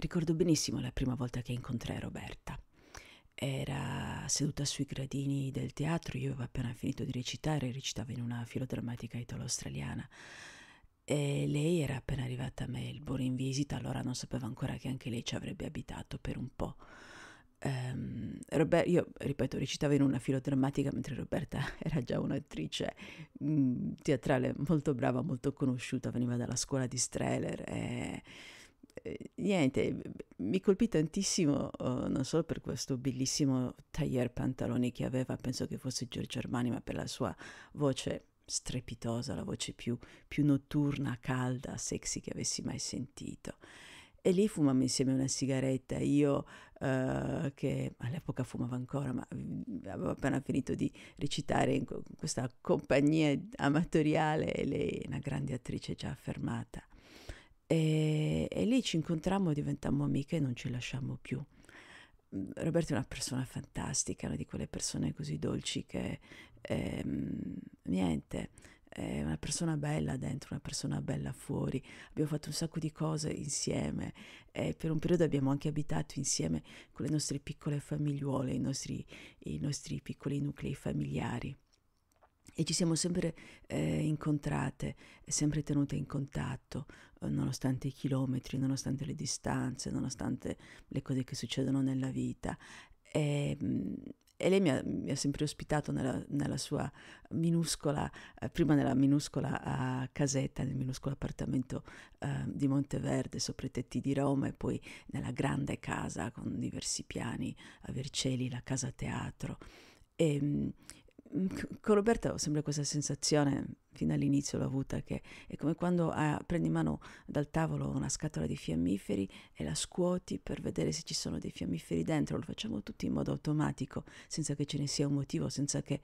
Ricordo benissimo la prima volta che incontrai Roberta. Era seduta sui gradini del teatro, io avevo appena finito di recitare, recitavo in una filodrammatica italo-australiana e lei era appena arrivata a Melbourne in visita, allora non sapeva ancora che anche lei ci avrebbe abitato per un po'. Um, ehm, Robert, io ripeto, recitavo in una filodrammatica mentre Roberta era già un'attrice mh, mm, teatrale molto brava, molto conosciuta, veniva dalla scuola di Strehler e eh. Eh, niente, mi colpì tantissimo, uh, non solo per questo bellissimo taglier pantaloni che aveva, penso che fosse Giorgio Armani, ma per la sua voce strepitosa, la voce più, più notturna, calda, sexy che avessi mai sentito. E lì fumammo insieme una sigaretta, io uh, che all'epoca fumavo ancora, ma mm, avevo appena finito di recitare in questa compagnia amatoriale e lei è una grande attrice già affermata e, e lì ci incontrammo, diventammo amiche e non ci lasciammo più. Mm, Roberto è una persona fantastica, una di quelle persone così dolci che ehm, niente, è una persona bella dentro, una persona bella fuori. Abbiamo fatto un sacco di cose insieme e per un periodo abbiamo anche abitato insieme con le nostre piccole famigliuole, i nostri, i nostri piccoli nuclei familiari e ci siamo sempre eh, incontrate, sempre tenute in contatto, eh, nonostante i chilometri, nonostante le distanze, nonostante le cose che succedono nella vita. E, mm, e lei mi ha, mi ha, sempre ospitato nella, nella sua minuscola, eh, prima nella minuscola uh, casetta, nel minuscolo appartamento uh, di Monteverde sopra i tetti di Roma e poi nella grande casa con diversi piani a Vercelli, la casa teatro. E, mm, Mm, con Roberta ho sempre questa sensazione, fino all'inizio l'ho avuta, che è come quando ah, prendi in mano dal tavolo una scatola di fiammiferi e la scuoti per vedere se ci sono dei fiammiferi dentro, lo facciamo tutti in modo automatico, senza che ce ne sia un motivo, senza che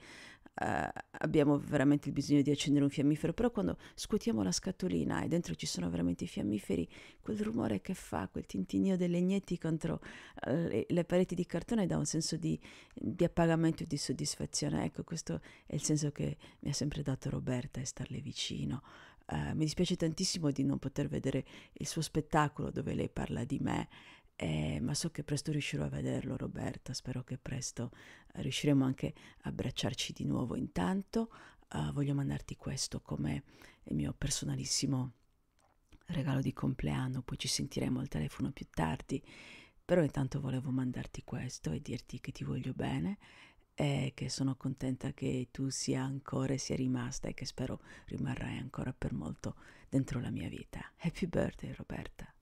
eh, abbiamo veramente il bisogno di accendere un fiammifero, però quando scuotiamo la scatolina e dentro ci sono veramente i fiammiferi, quel rumore che fa, quel tintinio dei legnetti contro eh, le, le pareti di cartone dà un senso di, di, appagamento e di soddisfazione. Ecco, questo è il senso che mi ha sempre dato Roberta e starle vicino. Eh, mi dispiace tantissimo di non poter vedere il suo spettacolo dove lei parla di me eh, ma so che presto riuscirò a vederlo Roberta, spero che presto eh, riusciremo anche a abbracciarci di nuovo. Intanto uh, voglio mandarti questo come il mio personalissimo regalo di compleanno, poi ci sentiremo al telefono più tardi, però intanto volevo mandarti questo e dirti che ti voglio bene e che sono contenta che tu sia ancora e sia rimasta e che spero rimarrai ancora per molto dentro la mia vita. Happy birthday Roberta!